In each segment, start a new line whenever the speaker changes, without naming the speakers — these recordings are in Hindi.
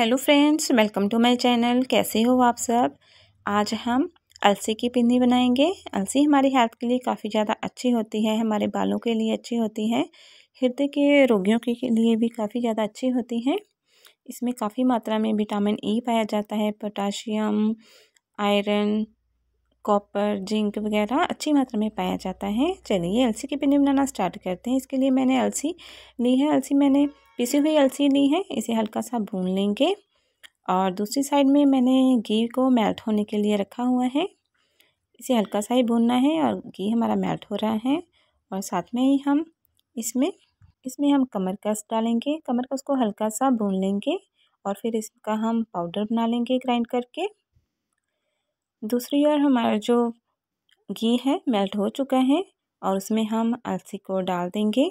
hello friends welcome to my channel कैसे हो आप सब आज हम अलसी की पिन्नी बनाएंगे अलसी हमारी हेल्थ के लिए काफ़ी ज़्यादा अच्छी होती है हमारे बालों के लिए अच्छी होती है हृदय के रोगियों के लिए भी काफ़ी ज़्यादा अच्छी होती है इसमें काफ़ी मात्रा में विटामिन ई e पाया जाता है पोटाशियम आयरन कॉपर जिंक वगैरह अच्छी मात्रा में पाया जाता है चलिए अलसी की पिनी बनाना स्टार्ट करते हैं इसके लिए मैंने अलसी ली है अलसी मैंने पिसी हुई अलसी ली है इसे हल्का सा भून लेंगे और दूसरी साइड में मैंने घी को मेल्ट होने के लिए रखा हुआ है इसे हल्का सा ही भूनना है और घी हमारा मेल्ट हो रहा है और साथ में ही हम इसमें इसमें हम कमर कस डालेंगे कमर कस को हल्का सा भून लेंगे और फिर इसका हम पाउडर बना लेंगे ग्राइंड करके दूसरी ओर हमारा जो घी है मेल्ट हो चुका है और उसमें हम अलसी को डाल देंगे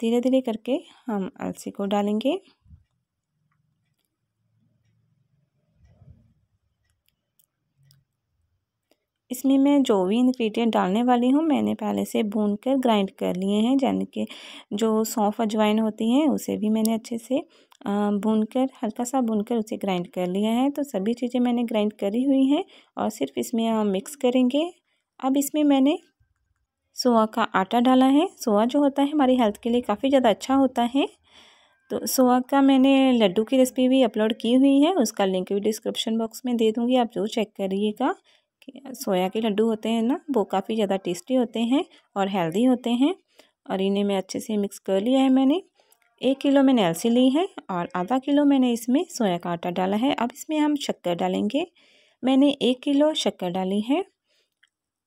धीरे धीरे करके हम अलसी को डालेंगे इसमें मैं जो भी इन्ग्रीडियंट डालने वाली हूँ मैंने पहले से भून कर ग्राइंड कर लिए हैं यानी कि जो सौंफ अजवाइन होती हैं उसे भी मैंने अच्छे से भून कर हल्का सा भून कर उसे ग्राइंड कर लिया है तो सभी चीज़ें मैंने ग्राइंड करी हुई हैं और सिर्फ इसमें हम मिक्स करेंगे अब इसमें मैंने सोआ का आटा डाला है सोआ जो होता है हमारी हेल्थ के लिए काफ़ी ज़्यादा अच्छा होता है तो सोआ का मैंने लड्डू की रेसिपी भी अपलोड की हुई है उसका लिंक भी डिस्क्रिप्शन बॉक्स में दे दूँगी आप जो चेक करिएगा सोया के लड्डू होते हैं ना वो काफ़ी ज़्यादा टेस्टी होते हैं और हेल्दी होते हैं और इन्हें मैं अच्छे से मिक्स कर लिया है मैंने एक किलो मैंने अलसी ली है और आधा किलो मैंने इसमें सोया का आटा डाला है अब इसमें हम शक्कर डालेंगे मैंने एक किलो शक्कर डाली है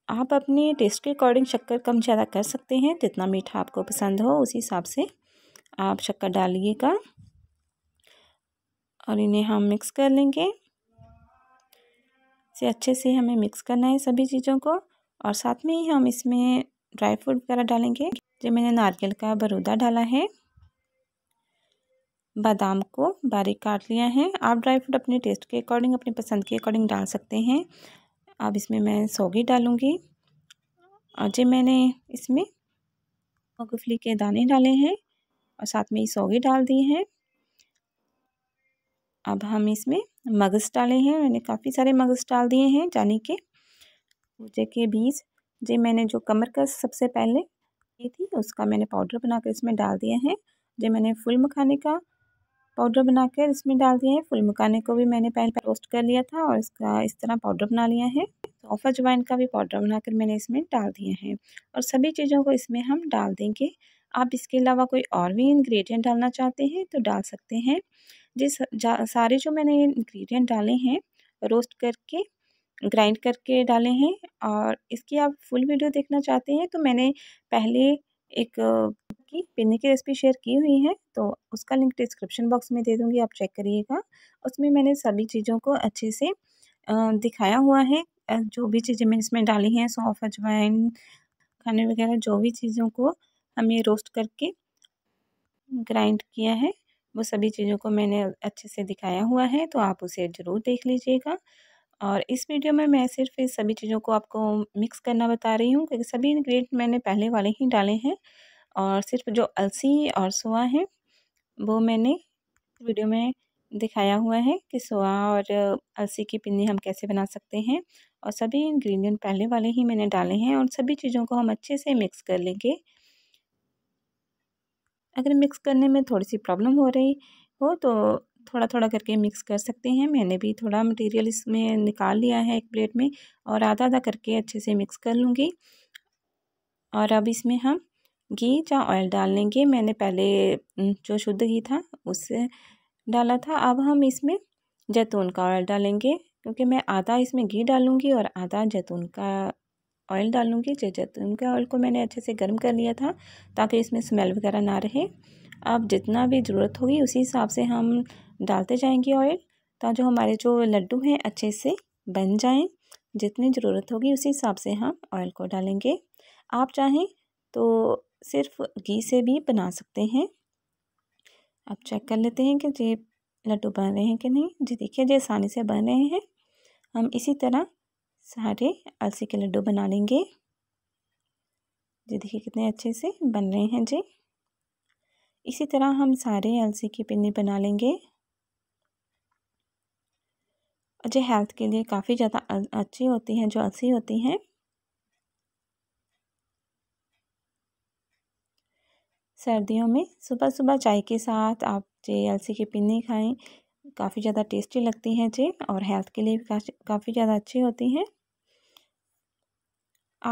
आप अपने टेस्ट के अकॉर्डिंग शक्कर कम ज़्यादा कर सकते हैं जितना मीठा आपको पसंद हो उसी हिसाब से आप शक्कर डालिएगा और इन्हें हम मिक्स कर लेंगे से अच्छे से हमें मिक्स करना है सभी चीज़ों को और साथ में ही हम इसमें ड्राई फ्रूट वगैरह डालेंगे जो मैंने नारियल का बरूदा डाला है बादाम को बारीक काट लिया है आप ड्राई फ्रूट अपने टेस्ट के अकॉर्डिंग अपनी पसंद के अकॉर्डिंग डाल सकते हैं अब इसमें मैं सौगी डालूँगी और जो मैंने इसमें मूँगफली के दाने डाले हैं और साथ में ये सौगी डाल दी है अब हम इसमें मगज़ डाले हैं मैंने काफ़ी सारे मगज़ डाल दिए हैं जाने के पूजे के बीज जी मैंने जो कमर का सबसे पहले ये थी उसका मैंने पाउडर बनाकर इसमें डाल दिया है जो मैंने फुल मखाने का पाउडर बनाकर इसमें डाल दिया है फुल मखाने को भी मैंने पहले रोस्ट कर लिया था और इसका इस तरह पाउडर बना लिया है सौफ अजवाइन का भी पाउडर बनाकर मैंने इसमें डाल दिया है और सभी चीज़ों को इसमें हम डाल देंगे आप इसके अलावा कोई और भी इन्ग्रीडियंट डालना चाहते हैं तो डाल सकते हैं जिस सारे जो मैंने इंग्रेडिएंट डाले हैं रोस्ट करके ग्राइंड करके डाले हैं और इसकी आप फुल वीडियो देखना चाहते हैं तो मैंने पहले एक की पिन्नी की रेसिपी शेयर की हुई है तो उसका लिंक डिस्क्रिप्शन बॉक्स में दे दूँगी आप चेक करिएगा उसमें मैंने सभी चीज़ों को अच्छे से दिखाया हुआ है जो भी चीज़ें मैंने इसमें डाली हैं सौंफ अजवाइन खाने वगैरह जो भी चीज़ों को हमें रोस्ट करके ग्राइंड किया है वो सभी चीज़ों को मैंने अच्छे से दिखाया हुआ है तो आप उसे ज़रूर देख लीजिएगा और इस वीडियो में मैं सिर्फ इस सभी चीज़ों को आपको मिक्स करना बता रही हूँ क्योंकि सभी इन्ग्रीडियंट मैंने पहले वाले ही डाले हैं और सिर्फ जो अलसी और सोआ है वो मैंने वीडियो में दिखाया हुआ है कि सोआ और अलसी की पिन्नी हम कैसे बना सकते हैं और सभी इन्ग्रीडियंट पहले वाले ही मैंने डाले हैं और सभी चीज़ों को हम अच्छे से मिक्स कर लेंगे अगर मिक्स करने में थोड़ी सी प्रॉब्लम हो रही हो तो थोड़ा थोड़ा करके मिक्स कर सकते हैं मैंने भी थोड़ा मटेरियल इसमें निकाल लिया है एक प्लेट में और आधा आधा करके अच्छे से मिक्स कर लूँगी और अब इसमें हम घी या ऑयल डाल लेंगे मैंने पहले जो शुद्ध घी था उससे डाला था अब हम इसमें जैतून का ऑयल डालेंगे क्योंकि मैं आधा इसमें घी डालूँगी और आधा जैतून का ऑयल डालूँगी जय जैतून के ऑयल को मैंने अच्छे से गर्म कर लिया था ताकि इसमें स्मेल वगैरह ना रहे अब जितना भी ज़रूरत होगी उसी हिसाब से हम डालते जाएंगे ऑयल ताकि जो हमारे जो लड्डू हैं अच्छे से बन जाएं जितनी ज़रूरत होगी उसी हिसाब से हम ऑयल को डालेंगे आप चाहें तो सिर्फ घी से भी बना सकते हैं अब चेक कर लेते हैं कि जी लड्डू बन रहे हैं कि नहीं जी देखिए जी आसानी से बन रहे हैं हम इसी तरह सारे अलसी के लड्डू बना लेंगे जी देखिए कितने अच्छे से बन रहे हैं जी इसी तरह हम सारे अलसी की पिन्नी बना लेंगे और जो हेल्थ के लिए काफ़ी ज़्यादा अच्छी होती हैं जो अलसी होती हैं सर्दियों में सुबह सुबह चाय के साथ आप जे अलसी की पिन्नी खाएं काफ़ी ज़्यादा टेस्टी लगती हैं जी और हेल्थ के लिए भी काफ़ी ज़्यादा अच्छी होती हैं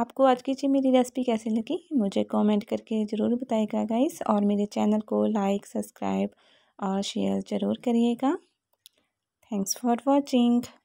आपको आज की जी मेरी रेसिपी कैसी लगी मुझे कमेंट करके ज़रूर बताइएगा गाइस और मेरे चैनल को लाइक सब्सक्राइब और शेयर ज़रूर करिएगा थैंक्स फॉर वॉचिंग